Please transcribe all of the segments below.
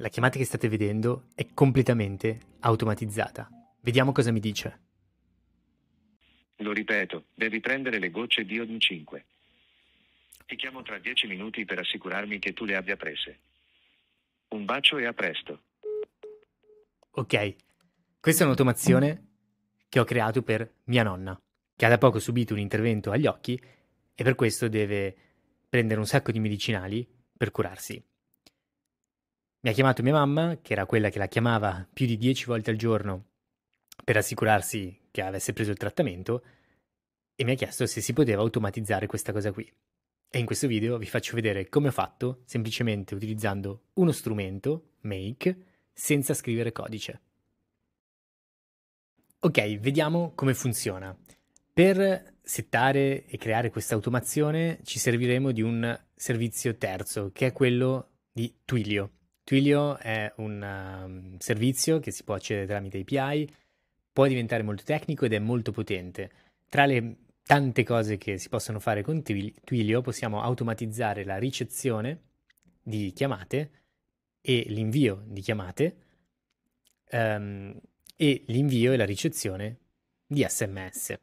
La chiamata che state vedendo è completamente automatizzata. Vediamo cosa mi dice. Lo ripeto, devi prendere le gocce di ogni 5. Ti chiamo tra 10 minuti per assicurarmi che tu le abbia prese. Un bacio e a presto. Ok, questa è un'automazione che ho creato per mia nonna, che ha da poco subito un intervento agli occhi e per questo deve prendere un sacco di medicinali per curarsi. Mi ha chiamato mia mamma, che era quella che la chiamava più di dieci volte al giorno per assicurarsi che avesse preso il trattamento, e mi ha chiesto se si poteva automatizzare questa cosa qui. E in questo video vi faccio vedere come ho fatto semplicemente utilizzando uno strumento, Make, senza scrivere codice. Ok, vediamo come funziona. Per settare e creare questa automazione ci serviremo di un servizio terzo, che è quello di Twilio. Twilio è un um, servizio che si può accedere tramite API, può diventare molto tecnico ed è molto potente. Tra le tante cose che si possono fare con Twilio possiamo automatizzare la ricezione di chiamate e l'invio di chiamate um, e l'invio e la ricezione di sms.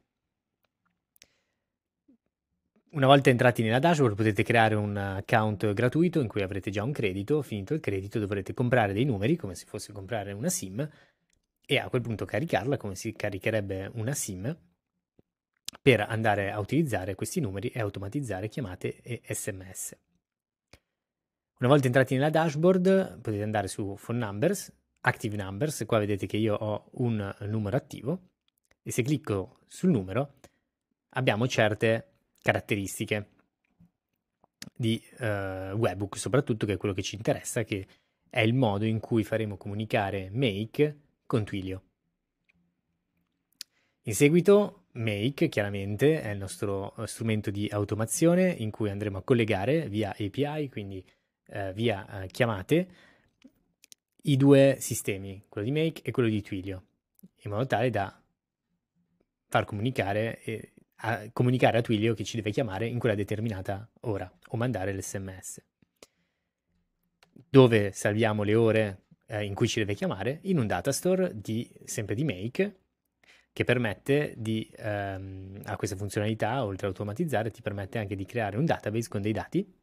Una volta entrati nella dashboard potete creare un account gratuito in cui avrete già un credito, finito il credito dovrete comprare dei numeri come se fosse comprare una SIM e a quel punto caricarla come si caricherebbe una SIM per andare a utilizzare questi numeri e automatizzare chiamate e sms. Una volta entrati nella dashboard potete andare su Phone Numbers, Active Numbers, qua vedete che io ho un numero attivo e se clicco sul numero abbiamo certe caratteristiche di eh, webhook, soprattutto che è quello che ci interessa, che è il modo in cui faremo comunicare Make con Twilio. In seguito Make chiaramente è il nostro eh, strumento di automazione in cui andremo a collegare via API, quindi eh, via eh, chiamate, i due sistemi, quello di Make e quello di Twilio, in modo tale da far comunicare eh, a comunicare a Twilio che ci deve chiamare in quella determinata ora o mandare l'SMS. Dove salviamo le ore eh, in cui ci deve chiamare? In un datastore di, sempre di Make che permette di, ehm, ha questa funzionalità, oltre a automatizzare, ti permette anche di creare un database con dei dati.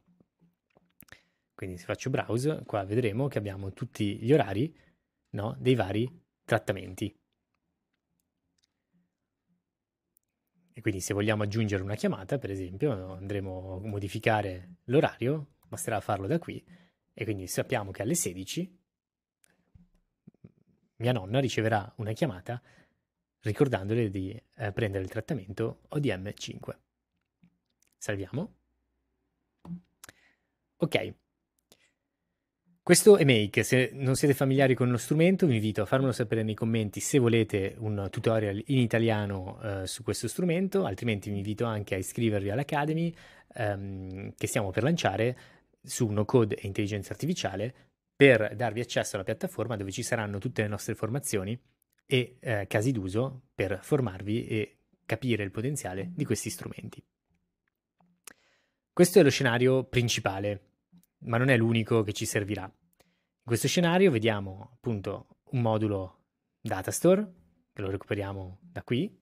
Quindi se faccio browse, qua vedremo che abbiamo tutti gli orari no, dei vari trattamenti. quindi se vogliamo aggiungere una chiamata, per esempio, andremo a modificare l'orario, basterà farlo da qui. E quindi sappiamo che alle 16 mia nonna riceverà una chiamata ricordandole di eh, prendere il trattamento ODM5. Salviamo. Ok, questo è Make, se non siete familiari con lo strumento vi invito a farmelo sapere nei commenti se volete un tutorial in italiano eh, su questo strumento, altrimenti vi invito anche a iscrivervi all'Academy ehm, che stiamo per lanciare su NoCode e Intelligenza Artificiale per darvi accesso alla piattaforma dove ci saranno tutte le nostre formazioni e eh, casi d'uso per formarvi e capire il potenziale di questi strumenti. Questo è lo scenario principale ma non è l'unico che ci servirà. In questo scenario vediamo appunto un modulo datastore, che lo recuperiamo da qui.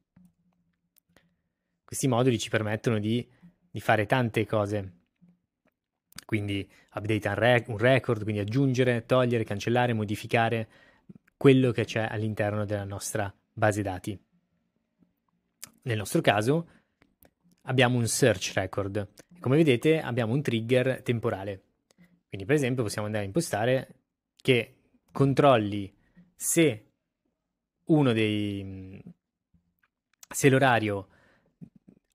Questi moduli ci permettono di, di fare tante cose, quindi update un, un record, quindi aggiungere, togliere, cancellare, modificare quello che c'è all'interno della nostra base dati. Nel nostro caso abbiamo un search record. Come vedete abbiamo un trigger temporale. Quindi per esempio possiamo andare a impostare che controlli se uno dei se l'orario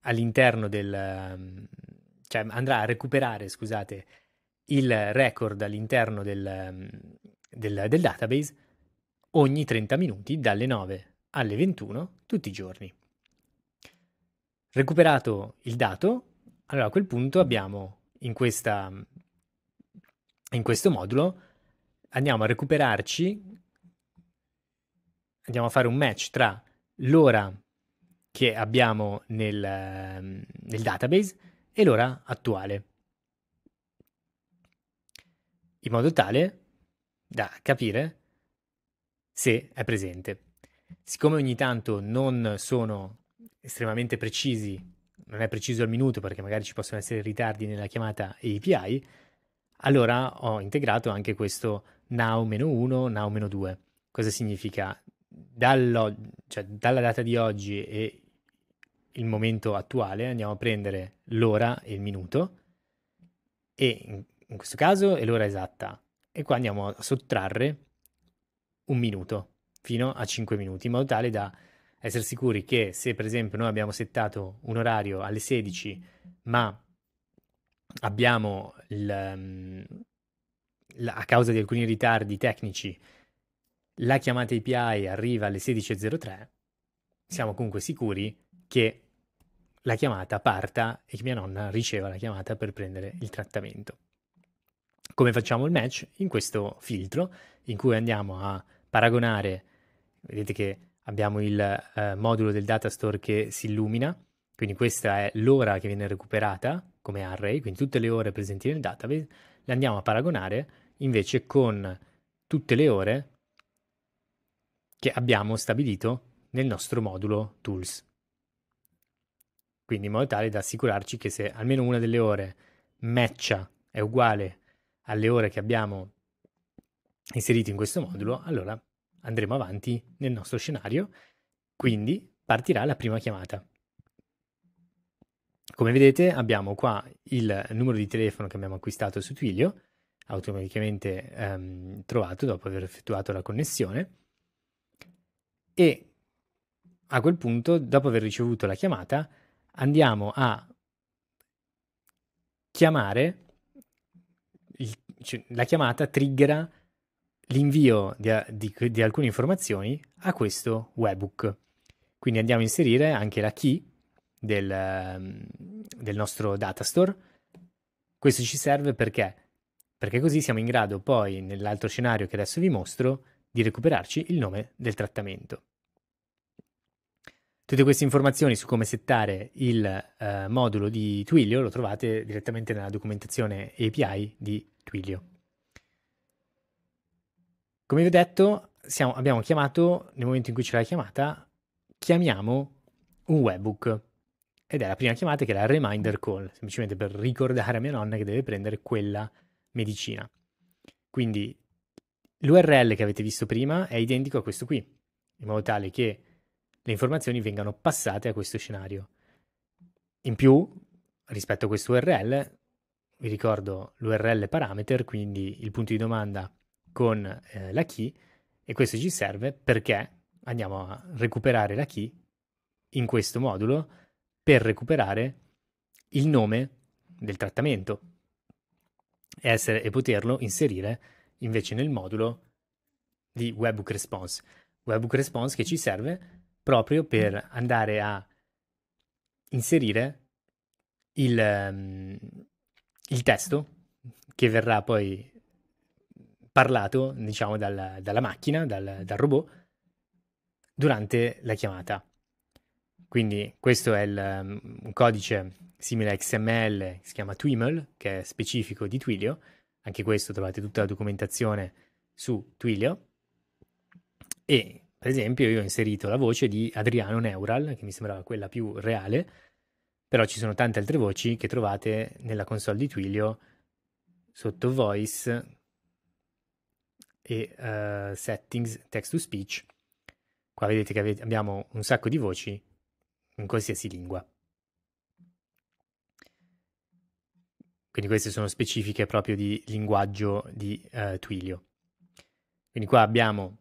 all'interno del cioè andrà a recuperare, scusate, il record all'interno del, del, del database ogni 30 minuti dalle 9 alle 21 tutti i giorni. Recuperato il dato, allora a quel punto abbiamo in questa in questo modulo andiamo a recuperarci, andiamo a fare un match tra l'ora che abbiamo nel, ehm, nel database e l'ora attuale, in modo tale da capire se è presente. Siccome ogni tanto non sono estremamente precisi, non è preciso al minuto perché magari ci possono essere ritardi nella chiamata API, allora ho integrato anche questo now-1, now-2. Cosa significa? Cioè, dalla data di oggi e il momento attuale andiamo a prendere l'ora e il minuto e in, in questo caso è l'ora esatta e qua andiamo a sottrarre un minuto fino a 5 minuti in modo tale da essere sicuri che se per esempio noi abbiamo settato un orario alle 16 ma abbiamo il, ehm, la, a causa di alcuni ritardi tecnici la chiamata API arriva alle 16.03, siamo comunque sicuri che la chiamata parta e che mia nonna riceva la chiamata per prendere il trattamento. Come facciamo il match? In questo filtro in cui andiamo a paragonare, vedete che abbiamo il eh, modulo del datastore che si illumina, quindi questa è l'ora che viene recuperata come array, quindi tutte le ore presenti nel database, le andiamo a paragonare invece con tutte le ore che abbiamo stabilito nel nostro modulo tools. Quindi in modo tale da assicurarci che se almeno una delle ore matcha è uguale alle ore che abbiamo inserito in questo modulo, allora andremo avanti nel nostro scenario, quindi partirà la prima chiamata. Come vedete abbiamo qua il numero di telefono che abbiamo acquistato su Twilio, automaticamente ehm, trovato dopo aver effettuato la connessione e a quel punto, dopo aver ricevuto la chiamata, andiamo a chiamare, il, cioè, la chiamata triggera l'invio di, di, di alcune informazioni a questo webhook. Quindi andiamo a inserire anche la key del, ehm, del nostro datastore. Questo ci serve perché? Perché così siamo in grado poi, nell'altro scenario che adesso vi mostro, di recuperarci il nome del trattamento. Tutte queste informazioni su come settare il uh, modulo di Twilio lo trovate direttamente nella documentazione API di Twilio. Come vi ho detto, siamo, abbiamo chiamato, nel momento in cui ce l'ha chiamata, chiamiamo un webhook. Ed è la prima chiamata che è la reminder call, semplicemente per ricordare a mia nonna che deve prendere quella medicina. Quindi l'URL che avete visto prima è identico a questo qui, in modo tale che le informazioni vengano passate a questo scenario. In più, rispetto a questo URL, vi ricordo l'URL parameter, quindi il punto di domanda con eh, la key, e questo ci serve perché andiamo a recuperare la key in questo modulo per recuperare il nome del trattamento e, essere, e poterlo inserire invece nel modulo di webhook response. Webhook response che ci serve proprio per andare a inserire il, ehm, il testo che verrà poi parlato, diciamo, dal, dalla macchina, dal, dal robot, durante la chiamata. Quindi questo è il, ehm, un codice simile a XML, si chiama Twiml, che è specifico di Twilio. Anche questo trovate tutta la documentazione su Twilio. E per esempio io ho inserito la voce di Adriano Neural, che mi sembrava quella più reale, però ci sono tante altre voci che trovate nella console di Twilio sotto Voice e uh, Settings Text to Speech. Qua vedete che avete, abbiamo un sacco di voci in qualsiasi lingua. Quindi queste sono specifiche proprio di linguaggio di eh, Twilio. Quindi qua abbiamo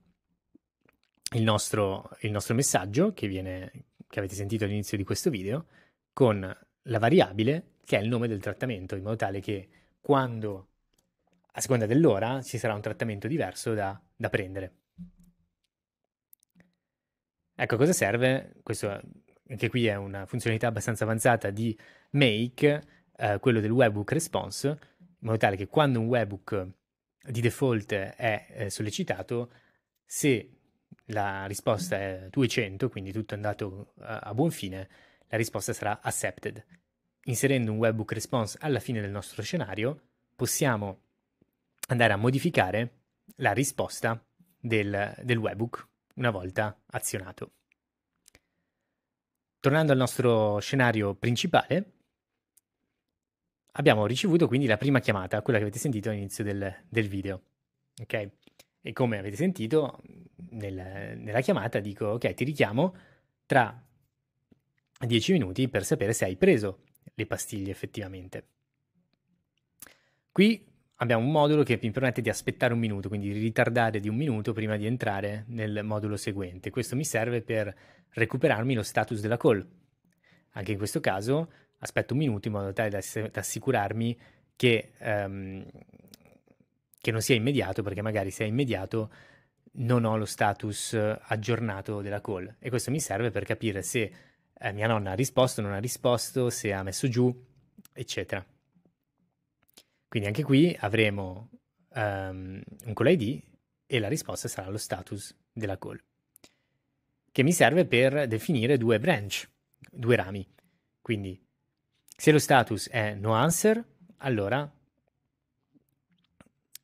il nostro, il nostro messaggio che, viene, che avete sentito all'inizio di questo video con la variabile che è il nome del trattamento, in modo tale che quando, a seconda dell'ora, ci sarà un trattamento diverso da, da prendere. Ecco, cosa serve? Questo anche qui è una funzionalità abbastanza avanzata di make, eh, quello del webhook response, in modo tale che quando un webhook di default è eh, sollecitato, se la risposta è 200, quindi tutto è andato a, eh, a buon fine, la risposta sarà accepted. Inserendo un webhook response alla fine del nostro scenario, possiamo andare a modificare la risposta del, del webhook una volta azionato tornando al nostro scenario principale, abbiamo ricevuto quindi la prima chiamata, quella che avete sentito all'inizio del, del video. Ok? E come avete sentito, nel, nella chiamata dico, ok, ti richiamo tra 10 minuti per sapere se hai preso le pastiglie effettivamente. Qui abbiamo un modulo che mi permette di aspettare un minuto, quindi di ritardare di un minuto prima di entrare nel modulo seguente. Questo mi serve per recuperarmi lo status della call. Anche in questo caso aspetto un minuto in modo tale da, da assicurarmi che, um, che non sia immediato, perché magari se è immediato non ho lo status aggiornato della call. E questo mi serve per capire se eh, mia nonna ha risposto, non ha risposto, se ha messo giù, eccetera. Quindi anche qui avremo um, un call ID e la risposta sarà lo status della call, che mi serve per definire due branch, due rami. Quindi se lo status è no answer, allora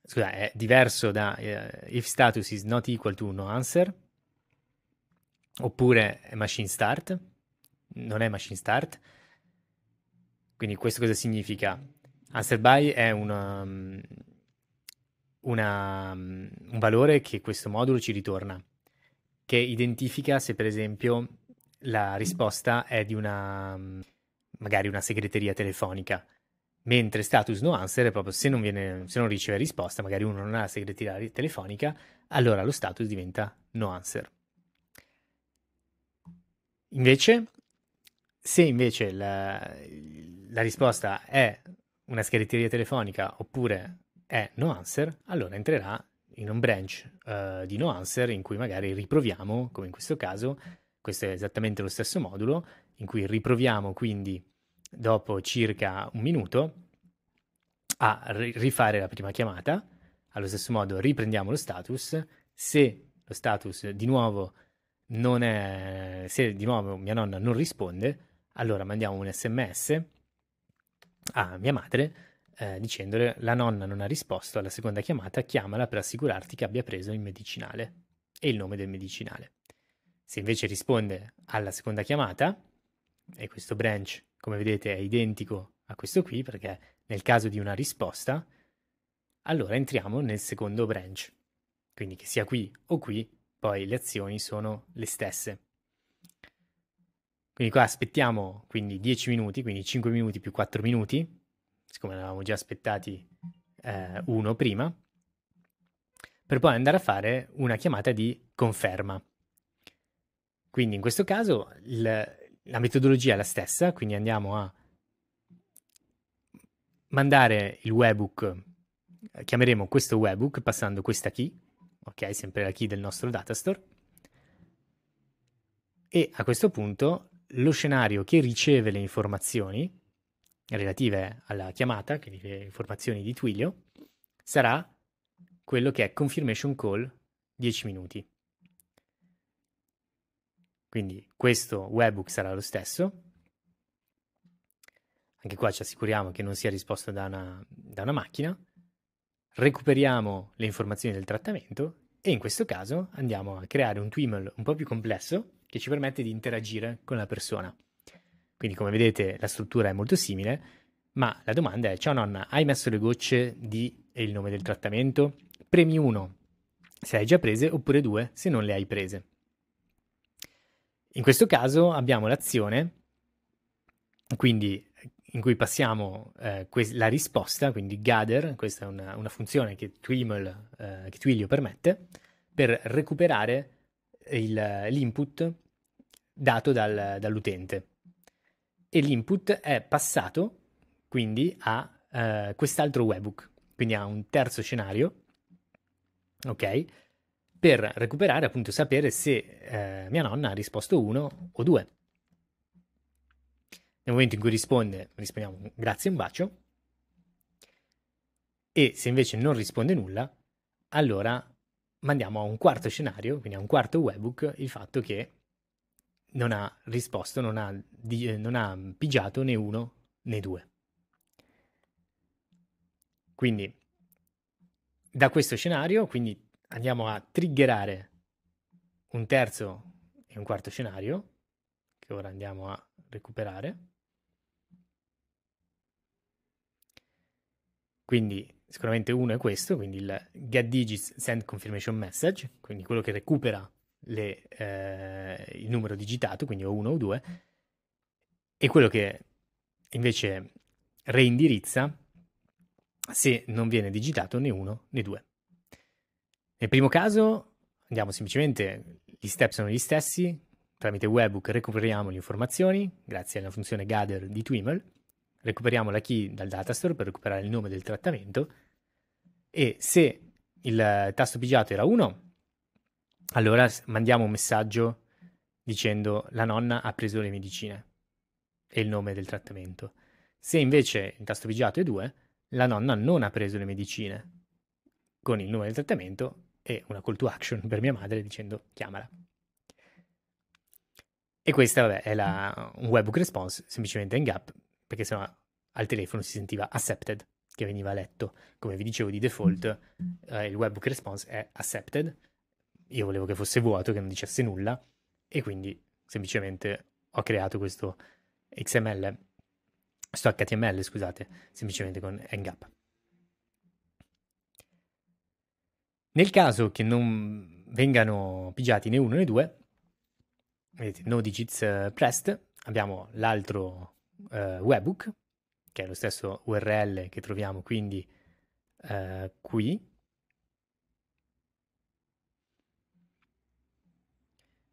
scusa, è diverso da uh, if status is not equal to no answer, oppure machine start, non è machine start. Quindi questo cosa significa? Answer by è una, mm, una, mm, un valore che questo modulo ci ritorna, che identifica se per esempio la risposta è di una, mm, magari una segreteria telefonica, mentre status no answer è proprio se non, viene, se non riceve risposta, magari uno non ha la segreteria telefonica, allora lo status diventa no answer. Invece, se invece la, la risposta è una scheretteria telefonica oppure è no answer, allora entrerà in un branch uh, di no answer in cui magari riproviamo, come in questo caso, questo è esattamente lo stesso modulo, in cui riproviamo quindi dopo circa un minuto a rifare la prima chiamata, allo stesso modo riprendiamo lo status, se lo status di nuovo non è, se di nuovo mia nonna non risponde, allora mandiamo un sms a mia madre eh, dicendole la nonna non ha risposto alla seconda chiamata, chiamala per assicurarti che abbia preso il medicinale e il nome del medicinale. Se invece risponde alla seconda chiamata, e questo branch come vedete è identico a questo qui perché nel caso di una risposta, allora entriamo nel secondo branch. Quindi che sia qui o qui, poi le azioni sono le stesse. Quindi qua aspettiamo quindi 10 minuti, quindi 5 minuti più 4 minuti, siccome ne avevamo già aspettati eh, uno prima, per poi andare a fare una chiamata di conferma. Quindi in questo caso il, la metodologia è la stessa, quindi andiamo a mandare il webhook, eh, chiameremo questo webhook passando questa key, ok, sempre la key del nostro datastore, e a questo punto lo scenario che riceve le informazioni relative alla chiamata, quindi le informazioni di Twilio, sarà quello che è confirmation call 10 minuti. Quindi questo webhook sarà lo stesso. Anche qua ci assicuriamo che non sia risposto da una, da una macchina. Recuperiamo le informazioni del trattamento e in questo caso andiamo a creare un twiml un po' più complesso che ci permette di interagire con la persona. Quindi come vedete la struttura è molto simile, ma la domanda è, ciao nonna, hai messo le gocce di e il nome del trattamento? Premi 1 se hai già prese oppure 2 se non le hai prese. In questo caso abbiamo l'azione, quindi in cui passiamo eh, que- la risposta, quindi gather, questa è una, una funzione che, Twiml, eh, che Twilio permette, per recuperare il, l'input dato dal, dall'utente e l'input è passato quindi a eh, quest'altro webhook, quindi a un terzo scenario, ok? Per recuperare appunto sapere se eh, mia nonna ha risposto 1 o 2. Nel momento in cui risponde, rispondiamo grazie e un bacio. E se invece non risponde nulla, allora mandiamo a un quarto scenario, quindi a un quarto webhook, il fatto che non ha risposto, non ha, eh, non ha pigiato né uno né due. Quindi da questo scenario, quindi andiamo a triggerare un terzo e un quarto scenario, che ora andiamo a recuperare. Quindi Sicuramente uno è questo, quindi il getDigits send confirmation message, quindi quello che recupera le, eh, il numero digitato, quindi o 1 o 2, e quello che invece reindirizza se non viene digitato né 1 né 2. Nel primo caso andiamo semplicemente, gli step sono gli stessi, tramite webhook recuperiamo le informazioni grazie alla funzione gather di Twiml recuperiamo la key dal datastore per recuperare il nome del trattamento e se il tasto pigiato era 1, allora mandiamo un messaggio dicendo la nonna ha preso le medicine e il nome del trattamento. Se invece il tasto pigiato è 2, la nonna non ha preso le medicine con il nome del trattamento e una call to action per mia madre dicendo chiamala. E questa vabbè, è la, un webhook response semplicemente in gap perché sennò al telefono si sentiva accepted, che veniva letto, come vi dicevo di default, mm. eh, il webhook response è accepted, io volevo che fosse vuoto, che non dicesse nulla, e quindi semplicemente ho creato questo XML, sto HTML, scusate, semplicemente con hangap. Nel caso che non vengano pigiati né uno né due, vedete, no digits eh, pressed, abbiamo l'altro eh, webhook, che è lo stesso URL che troviamo quindi eh, qui.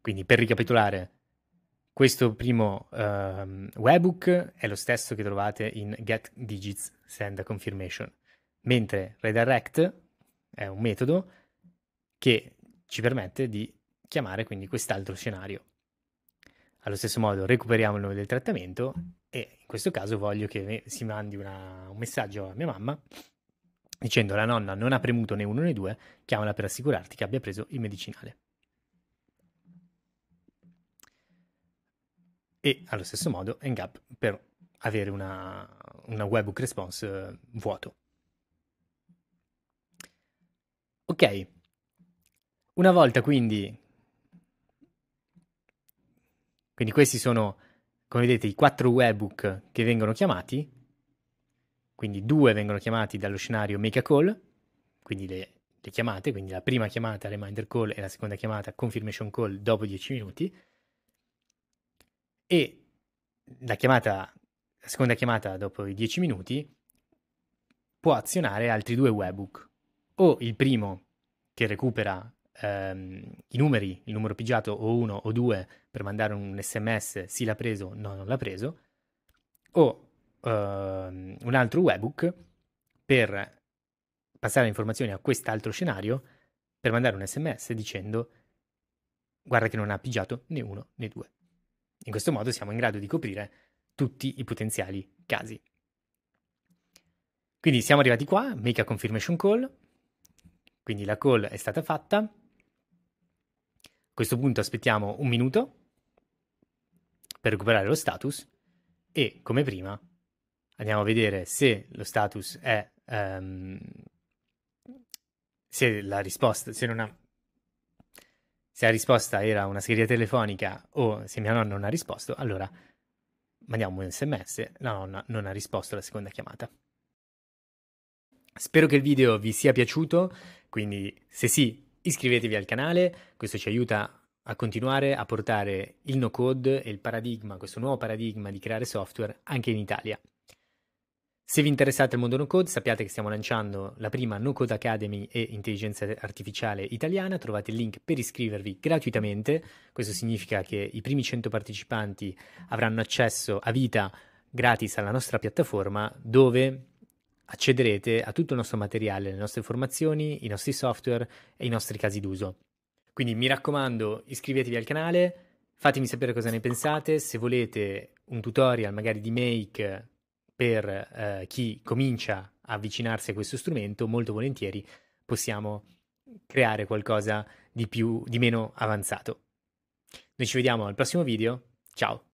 Quindi per ricapitolare, questo primo ehm, webhook è lo stesso che trovate in get digits send confirmation, mentre redirect è un metodo che ci permette di chiamare quindi quest'altro scenario. Allo stesso modo recuperiamo il nome del trattamento e in questo caso voglio che si mandi una, un messaggio a mia mamma dicendo la nonna non ha premuto né uno né due, chiamala per assicurarti che abbia preso il medicinale. E allo stesso modo Engap per avere una, una webhook response eh, vuoto. Ok, una volta quindi quindi questi sono, come vedete, i quattro webhook che vengono chiamati. Quindi due vengono chiamati dallo scenario make a call, quindi le, le chiamate, quindi la prima chiamata reminder call e la seconda chiamata confirmation call dopo 10 minuti. E la chiamata, la seconda chiamata dopo i 10 minuti può azionare altri due webhook. O il primo che recupera ehm, i numeri, il numero pigiato o 1 o 2 per mandare un sms, sì l'ha preso, no non l'ha preso, o uh, un altro webhook per passare le informazioni a quest'altro scenario, per mandare un sms dicendo guarda che non ha pigiato né uno né due. In questo modo siamo in grado di coprire tutti i potenziali casi. Quindi siamo arrivati qua, make a confirmation call, quindi la call è stata fatta. A questo punto aspettiamo un minuto per recuperare lo status e come prima andiamo a vedere se lo status è um, se la risposta se non ha se la risposta era una scheda telefonica o se mia nonna non ha risposto, allora mandiamo un sms, la nonna non ha risposto alla seconda chiamata. Spero che il video vi sia piaciuto, quindi se sì iscrivetevi al canale, questo ci aiuta a continuare a portare il no code e il paradigma, questo nuovo paradigma di creare software anche in Italia. Se vi interessate al mondo no code, sappiate che stiamo lanciando la prima No Code Academy e Intelligenza Artificiale Italiana. Trovate il link per iscrivervi gratuitamente. Questo significa che i primi 100 partecipanti avranno accesso a vita gratis alla nostra piattaforma, dove accederete a tutto il nostro materiale, le nostre formazioni, i nostri software e i nostri casi d'uso. Quindi mi raccomando, iscrivetevi al canale, fatemi sapere cosa ne pensate, se volete un tutorial magari di make per eh, chi comincia a avvicinarsi a questo strumento, molto volentieri possiamo creare qualcosa di più di meno avanzato. Noi ci vediamo al prossimo video. Ciao.